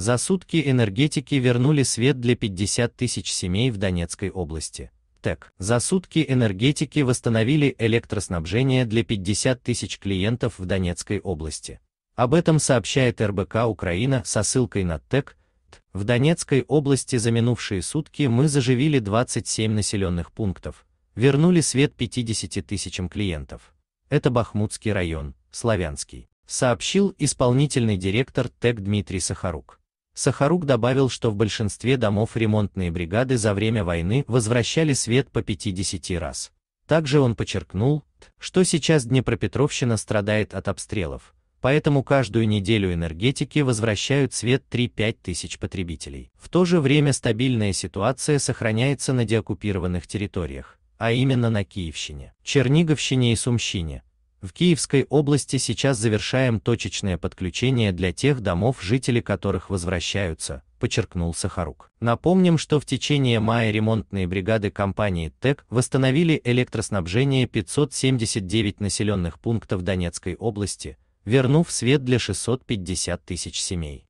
За сутки энергетики вернули свет для 50 тысяч семей в Донецкой области. ТЭК. За сутки энергетики восстановили электроснабжение для 50 тысяч клиентов в Донецкой области. Об этом сообщает РБК Украина со ссылкой на ТЭК. В Донецкой области за минувшие сутки мы заживили 27 населенных пунктов, вернули свет 50 тысячам клиентов. Это Бахмутский район, Славянский, сообщил исполнительный директор ТЭК Дмитрий Сахарук. Сахарук добавил, что в большинстве домов ремонтные бригады за время войны возвращали свет по 50 раз. Также он подчеркнул, что сейчас Днепропетровщина страдает от обстрелов, поэтому каждую неделю энергетики возвращают свет 3-5 тысяч потребителей. В то же время стабильная ситуация сохраняется на деоккупированных территориях, а именно на Киевщине, Черниговщине и Сумщине, в Киевской области сейчас завершаем точечное подключение для тех домов, жители которых возвращаются, подчеркнул Сахарук. Напомним, что в течение мая ремонтные бригады компании ТЭК восстановили электроснабжение 579 населенных пунктов Донецкой области, вернув свет для 650 тысяч семей.